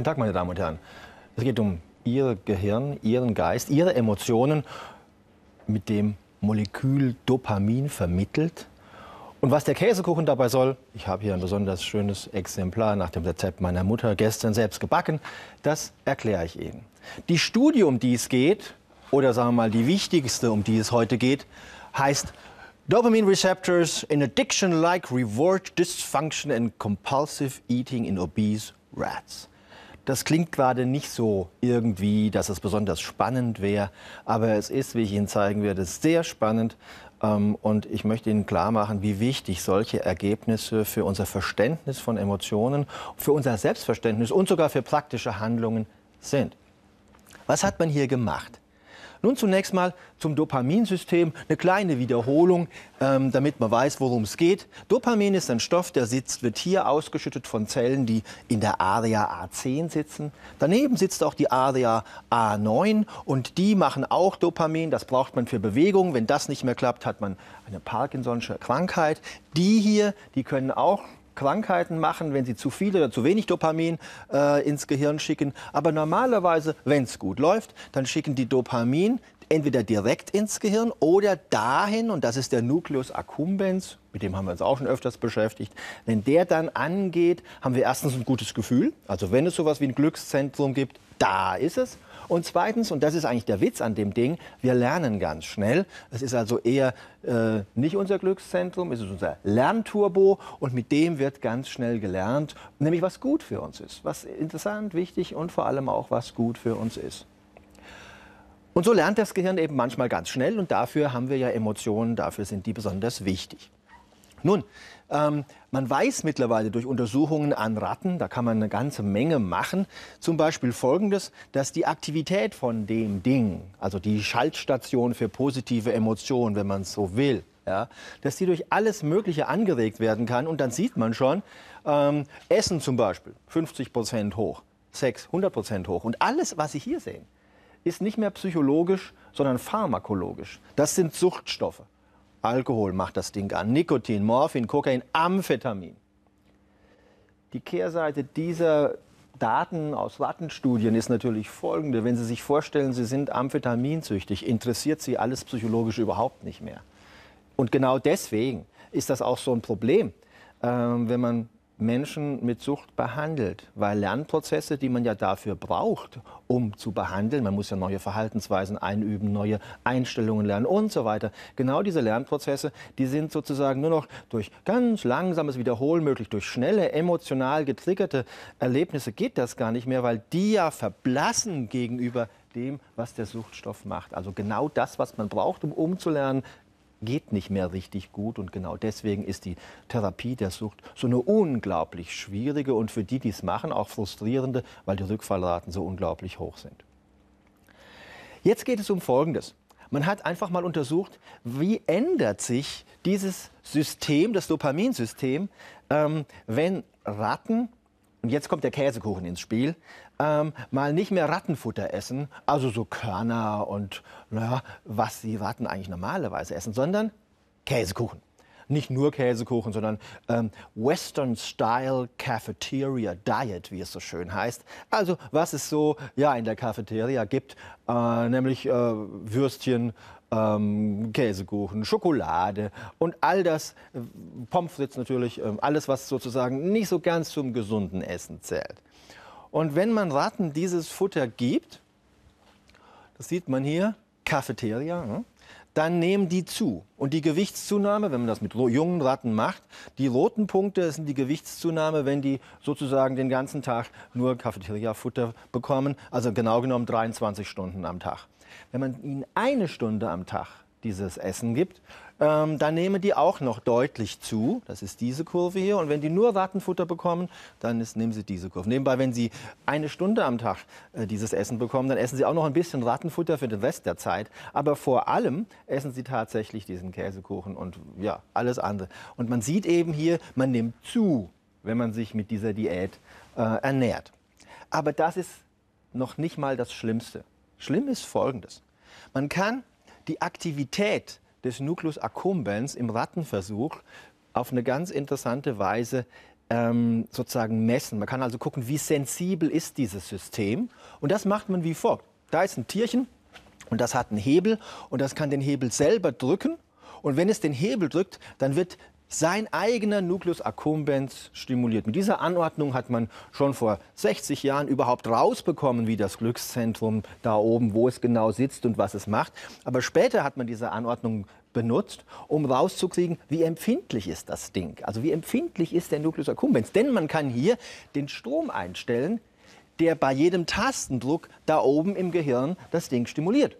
Guten Tag, meine Damen und Herren. Es geht um Ihr Gehirn, Ihren Geist, Ihre Emotionen mit dem Molekül Dopamin vermittelt. Und was der Käsekuchen dabei soll, ich habe hier ein besonders schönes Exemplar nach dem Rezept meiner Mutter gestern selbst gebacken, das erkläre ich Ihnen. Die Studie, um die es geht, oder sagen wir mal die wichtigste, um die es heute geht, heißt Dopamine receptors in addiction-like reward dysfunction and compulsive eating in obese rats. Das klingt gerade nicht so irgendwie, dass es besonders spannend wäre, aber es ist, wie ich Ihnen zeigen werde, sehr spannend. Ähm, und ich möchte Ihnen klar machen, wie wichtig solche Ergebnisse für unser Verständnis von Emotionen, für unser Selbstverständnis und sogar für praktische Handlungen sind. Was hat man hier gemacht? Nun zunächst mal zum Dopaminsystem. Eine kleine Wiederholung, ähm, damit man weiß, worum es geht. Dopamin ist ein Stoff, der sitzt, wird hier ausgeschüttet von Zellen, die in der Area A10 sitzen. Daneben sitzt auch die Area A9 und die machen auch Dopamin. Das braucht man für Bewegung. Wenn das nicht mehr klappt, hat man eine Parkinson'sche Krankheit. Die hier, die können auch Krankheiten machen, wenn sie zu viel oder zu wenig Dopamin äh, ins Gehirn schicken. Aber normalerweise, wenn es gut läuft, dann schicken die Dopamin entweder direkt ins Gehirn oder dahin, und das ist der Nucleus accumbens, mit dem haben wir uns auch schon öfters beschäftigt. Wenn der dann angeht, haben wir erstens ein gutes Gefühl. Also wenn es sowas wie ein Glückszentrum gibt, da ist es. Und zweitens, und das ist eigentlich der Witz an dem Ding, wir lernen ganz schnell. Es ist also eher äh, nicht unser Glückszentrum, es ist unser Lernturbo und mit dem wird ganz schnell gelernt, nämlich was gut für uns ist, was interessant, wichtig und vor allem auch was gut für uns ist. Und so lernt das Gehirn eben manchmal ganz schnell und dafür haben wir ja Emotionen, dafür sind die besonders wichtig. Nun, ähm, man weiß mittlerweile durch Untersuchungen an Ratten, da kann man eine ganze Menge machen, zum Beispiel Folgendes, dass die Aktivität von dem Ding, also die Schaltstation für positive Emotionen, wenn man es so will, ja, dass die durch alles Mögliche angeregt werden kann. Und dann sieht man schon, ähm, Essen zum Beispiel, 50 Prozent hoch, Sex 100 Prozent hoch. Und alles, was Sie hier sehen, ist nicht mehr psychologisch, sondern pharmakologisch. Das sind Suchtstoffe. Alkohol macht das Ding an, Nikotin, Morphin, Kokain, Amphetamin. Die Kehrseite dieser Daten aus Wattenstudien ist natürlich folgende. Wenn Sie sich vorstellen, Sie sind amphetaminsüchtig, interessiert Sie alles psychologisch überhaupt nicht mehr. Und genau deswegen ist das auch so ein Problem, äh, wenn man Menschen mit Sucht behandelt, weil Lernprozesse, die man ja dafür braucht, um zu behandeln, man muss ja neue Verhaltensweisen einüben, neue Einstellungen lernen und so weiter. Genau diese Lernprozesse, die sind sozusagen nur noch durch ganz langsames Wiederholen möglich, durch schnelle, emotional getriggerte Erlebnisse geht das gar nicht mehr, weil die ja verblassen gegenüber dem, was der Suchtstoff macht. Also genau das, was man braucht, um umzulernen, geht nicht mehr richtig gut. Und genau deswegen ist die Therapie der Sucht so eine unglaublich schwierige und für die, die es machen, auch frustrierende, weil die Rückfallraten so unglaublich hoch sind. Jetzt geht es um Folgendes. Man hat einfach mal untersucht, wie ändert sich dieses System, das Dopaminsystem, ähm, wenn Ratten und jetzt kommt der Käsekuchen ins Spiel, ähm, mal nicht mehr Rattenfutter essen, also so Körner und naja, was die Ratten eigentlich normalerweise essen, sondern Käsekuchen nicht nur Käsekuchen, sondern ähm, Western Style Cafeteria Diet, wie es so schön heißt. Also was es so ja in der Cafeteria gibt, äh, nämlich äh, Würstchen. Ähm, Käsekuchen, Schokolade und all das, äh, Pommes frites natürlich, ähm, alles, was sozusagen nicht so ganz zum gesunden Essen zählt. Und wenn man Ratten dieses Futter gibt, das sieht man hier, Cafeteria, ne? dann nehmen die zu. Und die Gewichtszunahme, wenn man das mit jungen Ratten macht, die roten Punkte sind die Gewichtszunahme, wenn die sozusagen den ganzen Tag nur Cafeteria-Futter bekommen, also genau genommen 23 Stunden am Tag. Wenn man ihnen eine Stunde am Tag dieses Essen gibt, ähm, dann nehmen die auch noch deutlich zu. Das ist diese Kurve hier. Und wenn die nur Rattenfutter bekommen, dann ist, nehmen sie diese Kurve. Nebenbei, wenn sie eine Stunde am Tag äh, dieses Essen bekommen, dann essen sie auch noch ein bisschen Rattenfutter für den Rest der Zeit. Aber vor allem essen sie tatsächlich diesen Käsekuchen und ja, alles andere. Und man sieht eben hier, man nimmt zu, wenn man sich mit dieser Diät äh, ernährt. Aber das ist noch nicht mal das Schlimmste. Schlimm ist Folgendes. Man kann die Aktivität des Nucleus accumbens im Rattenversuch auf eine ganz interessante Weise ähm, sozusagen messen. Man kann also gucken, wie sensibel ist dieses System. Und das macht man wie folgt. Da ist ein Tierchen und das hat einen Hebel und das kann den Hebel selber drücken. Und wenn es den Hebel drückt, dann wird sein eigener Nucleus accumbens stimuliert. Mit dieser Anordnung hat man schon vor 60 Jahren überhaupt rausbekommen, wie das Glückszentrum da oben, wo es genau sitzt und was es macht. Aber später hat man diese Anordnung benutzt, um rauszukriegen, wie empfindlich ist das Ding. Also wie empfindlich ist der Nucleus accumbens. Denn man kann hier den Strom einstellen, der bei jedem Tastendruck da oben im Gehirn das Ding stimuliert.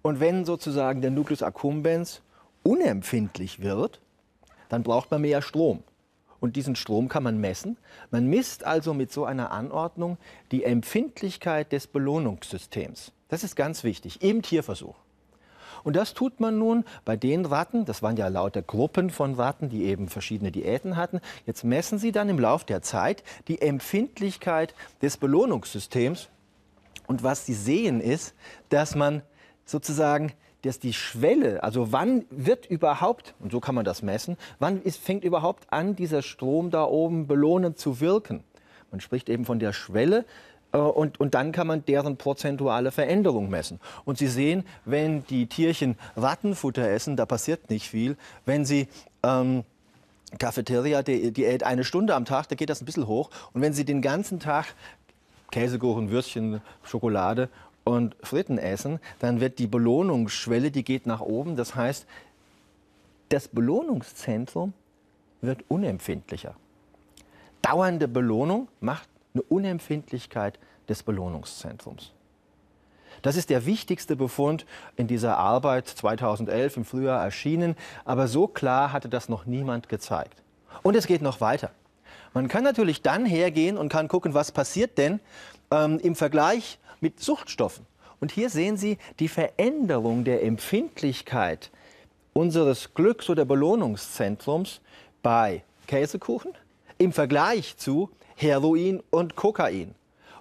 Und wenn sozusagen der Nucleus accumbens unempfindlich wird, dann braucht man mehr Strom. Und diesen Strom kann man messen. Man misst also mit so einer Anordnung die Empfindlichkeit des Belohnungssystems. Das ist ganz wichtig im Tierversuch. Und das tut man nun bei den Ratten, das waren ja lauter Gruppen von Ratten, die eben verschiedene Diäten hatten. Jetzt messen sie dann im Laufe der Zeit die Empfindlichkeit des Belohnungssystems. Und was sie sehen ist, dass man sozusagen dass die Schwelle, also wann wird überhaupt, und so kann man das messen, wann ist, fängt überhaupt an, dieser Strom da oben belohnend zu wirken? Man spricht eben von der Schwelle. Äh, und, und dann kann man deren prozentuale Veränderung messen. Und Sie sehen, wenn die Tierchen Rattenfutter essen, da passiert nicht viel. Wenn sie ähm, Cafeteria-Diät eine Stunde am Tag, da geht das ein bisschen hoch. Und wenn Sie den ganzen Tag Käsekuchen, Würstchen, Schokolade und Fritten essen, dann wird die Belohnungsschwelle, die geht nach oben. Das heißt, das Belohnungszentrum wird unempfindlicher. Dauernde Belohnung macht eine Unempfindlichkeit des Belohnungszentrums. Das ist der wichtigste Befund in dieser Arbeit 2011 im Frühjahr erschienen, aber so klar hatte das noch niemand gezeigt. Und es geht noch weiter. Man kann natürlich dann hergehen und kann gucken, was passiert denn ähm, im Vergleich mit Suchtstoffen. Und hier sehen Sie die Veränderung der Empfindlichkeit unseres Glücks- oder Belohnungszentrums bei Käsekuchen im Vergleich zu Heroin und Kokain.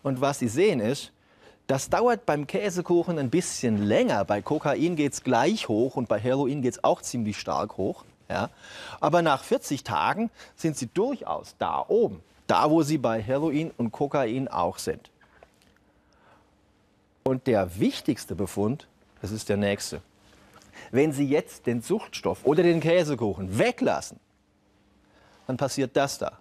Und was Sie sehen ist, das dauert beim Käsekuchen ein bisschen länger. Bei Kokain geht es gleich hoch und bei Heroin geht es auch ziemlich stark hoch. Ja? Aber nach 40 Tagen sind sie durchaus da oben, da wo sie bei Heroin und Kokain auch sind. Und der wichtigste Befund, das ist der nächste. Wenn Sie jetzt den Suchtstoff oder den Käsekuchen weglassen, dann passiert das da.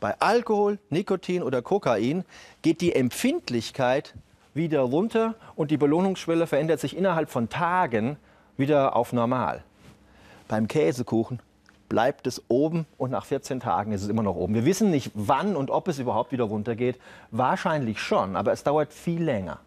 Bei Alkohol, Nikotin oder Kokain geht die Empfindlichkeit wieder runter und die Belohnungsschwelle verändert sich innerhalb von Tagen wieder auf normal. Beim Käsekuchen bleibt es oben und nach 14 Tagen ist es immer noch oben. Wir wissen nicht, wann und ob es überhaupt wieder runtergeht. Wahrscheinlich schon, aber es dauert viel länger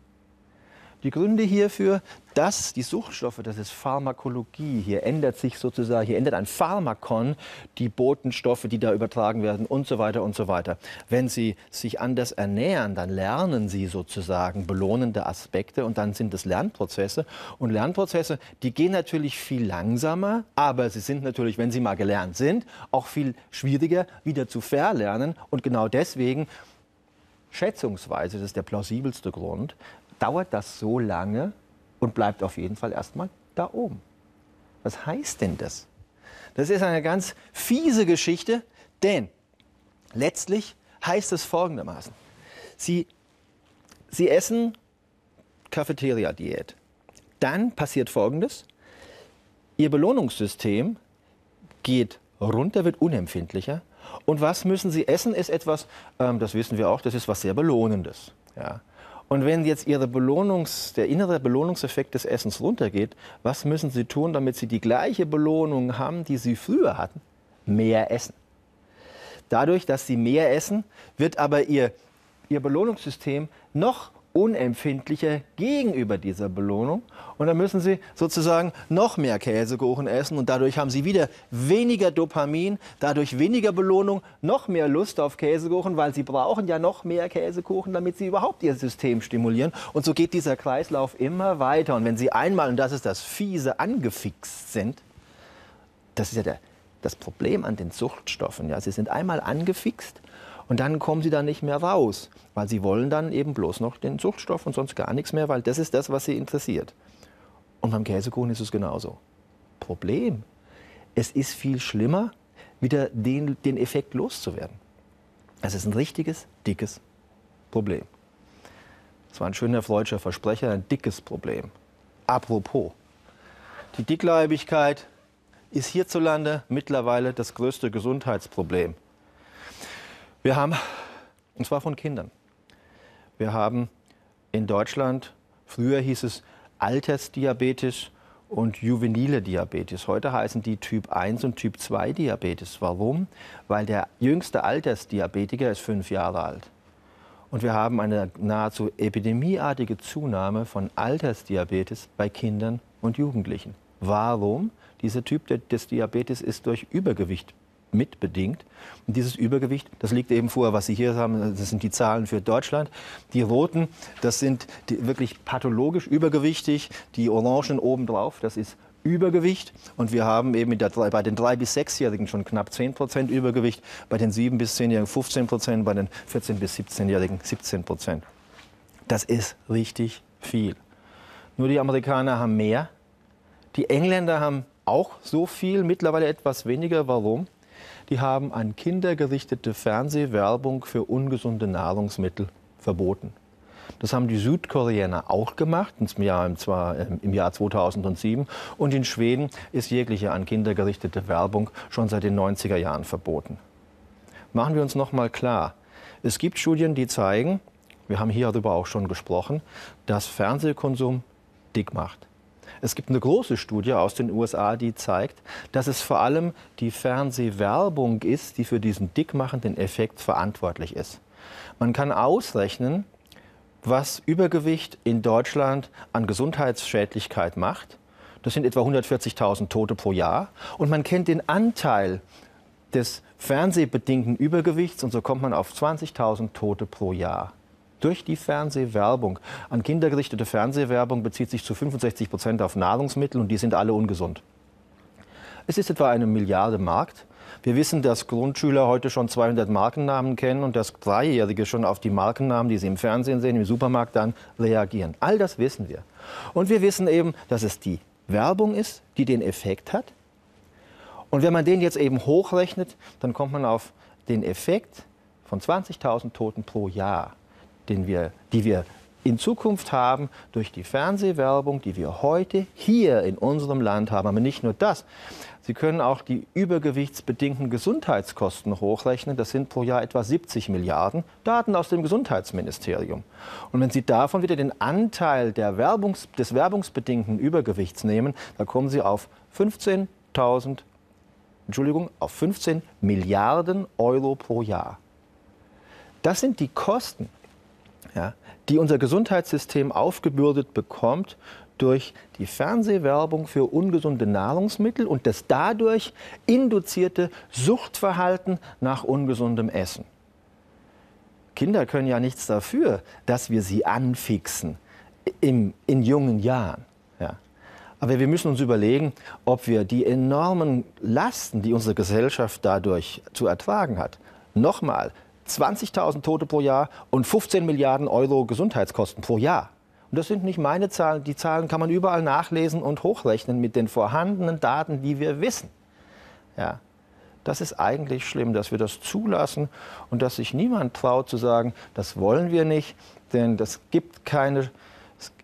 die Gründe hierfür, dass die Suchtstoffe, das ist Pharmakologie, hier ändert sich sozusagen, hier ändert ein Pharmakon die Botenstoffe, die da übertragen werden und so weiter und so weiter. Wenn Sie sich anders ernähren, dann lernen Sie sozusagen belohnende Aspekte und dann sind es Lernprozesse. Und Lernprozesse, die gehen natürlich viel langsamer, aber sie sind natürlich, wenn sie mal gelernt sind, auch viel schwieriger wieder zu verlernen. Und genau deswegen schätzungsweise, das ist der plausibelste Grund, dauert das so lange und bleibt auf jeden Fall erstmal da oben. Was heißt denn das? Das ist eine ganz fiese Geschichte, denn letztlich heißt es folgendermaßen. Sie, Sie essen Cafeteria-Diät. Dann passiert Folgendes. Ihr Belohnungssystem geht runter, wird unempfindlicher. Und was müssen sie essen, ist etwas, ähm, das wissen wir auch, das ist was sehr Belohnendes. Ja. Und wenn jetzt ihre Belohnungs, der innere Belohnungseffekt des Essens runtergeht, was müssen sie tun, damit sie die gleiche Belohnung haben, die sie früher hatten? Mehr essen. Dadurch, dass sie mehr essen, wird aber ihr, ihr Belohnungssystem noch unempfindlicher gegenüber dieser Belohnung. Und dann müssen sie sozusagen noch mehr Käsekuchen essen und dadurch haben sie wieder weniger Dopamin, dadurch weniger Belohnung, noch mehr Lust auf Käsekuchen, weil sie brauchen ja noch mehr Käsekuchen, damit sie überhaupt ihr System stimulieren. Und so geht dieser Kreislauf immer weiter. Und wenn sie einmal, und das ist das Fiese, angefixt sind, das ist ja der, das Problem an den Suchtstoffen. Ja, sie sind einmal angefixt und dann kommen sie da nicht mehr raus, weil sie wollen dann eben bloß noch den Zuchtstoff und sonst gar nichts mehr, weil das ist das, was sie interessiert. Und beim Käsekuchen ist es genauso. Problem. Es ist viel schlimmer, wieder den, den Effekt loszuwerden. Es ist ein richtiges, dickes Problem. Das war ein schöner freudscher Versprecher, ein dickes Problem. Apropos, die Dickleibigkeit ist hierzulande mittlerweile das größte Gesundheitsproblem wir haben, und zwar von Kindern, wir haben in Deutschland, früher hieß es Altersdiabetes und juvenile Diabetes. Heute heißen die Typ 1 und Typ 2 Diabetes. Warum? Weil der jüngste Altersdiabetiker ist fünf Jahre alt. Und wir haben eine nahezu epidemieartige Zunahme von Altersdiabetes bei Kindern und Jugendlichen. Warum? Dieser Typ des Diabetes ist durch Übergewicht mitbedingt. Und dieses Übergewicht, das liegt eben vor, was Sie hier haben, das sind die Zahlen für Deutschland. Die roten, das sind wirklich pathologisch übergewichtig, die orangen obendrauf, das ist Übergewicht und wir haben eben der, bei den 3- bis 6-Jährigen schon knapp 10 Prozent Übergewicht, bei den 7- bis 10-Jährigen 15 Prozent, bei den 14- bis 17-Jährigen 17 Prozent. Das ist richtig viel. Nur die Amerikaner haben mehr, die Engländer haben auch so viel, mittlerweile etwas weniger. Warum? die haben an Kinder gerichtete Fernsehwerbung für ungesunde Nahrungsmittel verboten. Das haben die Südkoreaner auch gemacht, ähm, im Jahr, im Jahr 2007. Und in Schweden ist jegliche an Kinder gerichtete Werbung schon seit den 90er Jahren verboten. Machen wir uns noch mal klar, es gibt Studien, die zeigen, wir haben hierüber auch schon gesprochen, dass Fernsehkonsum dick macht. Es gibt eine große Studie aus den USA, die zeigt, dass es vor allem die Fernsehwerbung ist, die für diesen dickmachenden Effekt verantwortlich ist. Man kann ausrechnen, was Übergewicht in Deutschland an Gesundheitsschädlichkeit macht. Das sind etwa 140.000 Tote pro Jahr. Und man kennt den Anteil des fernsehbedingten Übergewichts und so kommt man auf 20.000 Tote pro Jahr durch die Fernsehwerbung. An kindergerichtete Fernsehwerbung bezieht sich zu 65 Prozent auf Nahrungsmittel und die sind alle ungesund. Es ist etwa eine Milliarde Markt. Wir wissen, dass Grundschüler heute schon 200 Markennamen kennen und dass Dreijährige schon auf die Markennamen, die sie im Fernsehen sehen, im Supermarkt dann reagieren. All das wissen wir. Und wir wissen eben, dass es die Werbung ist, die den Effekt hat. Und wenn man den jetzt eben hochrechnet, dann kommt man auf den Effekt von 20.000 Toten pro Jahr den wir, die wir in Zukunft haben durch die Fernsehwerbung, die wir heute hier in unserem Land haben. Aber nicht nur das. Sie können auch die übergewichtsbedingten Gesundheitskosten hochrechnen. Das sind pro Jahr etwa 70 Milliarden. Daten aus dem Gesundheitsministerium. Und wenn Sie davon wieder den Anteil Werbungs-, des werbungsbedingten Übergewichts nehmen, dann kommen Sie auf 15.000, Entschuldigung, auf 15 Milliarden Euro pro Jahr. Das sind die Kosten ja, die unser Gesundheitssystem aufgebürdet bekommt durch die Fernsehwerbung für ungesunde Nahrungsmittel und das dadurch induzierte Suchtverhalten nach ungesundem Essen. Kinder können ja nichts dafür, dass wir sie anfixen im, in jungen Jahren. Ja. Aber wir müssen uns überlegen, ob wir die enormen Lasten, die unsere Gesellschaft dadurch zu ertragen hat, nochmal 20.000 Tote pro Jahr und 15 Milliarden Euro Gesundheitskosten pro Jahr. Und das sind nicht meine Zahlen. Die Zahlen kann man überall nachlesen und hochrechnen mit den vorhandenen Daten, die wir wissen. Ja. Das ist eigentlich schlimm, dass wir das zulassen und dass sich niemand traut zu sagen, das wollen wir nicht, denn das gibt keine,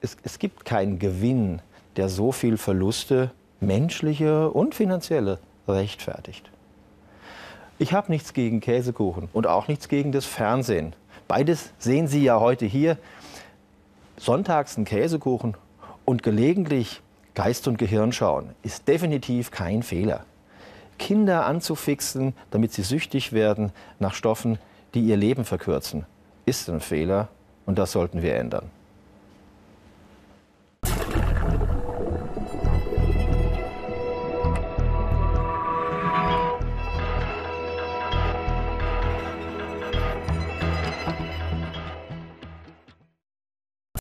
es, es gibt keinen Gewinn, der so viel Verluste, menschliche und finanzielle, rechtfertigt. Ich habe nichts gegen Käsekuchen und auch nichts gegen das Fernsehen. Beides sehen Sie ja heute hier. Sonntags einen Käsekuchen und gelegentlich Geist und Gehirn schauen ist definitiv kein Fehler. Kinder anzufixen, damit sie süchtig werden nach Stoffen, die ihr Leben verkürzen, ist ein Fehler und das sollten wir ändern.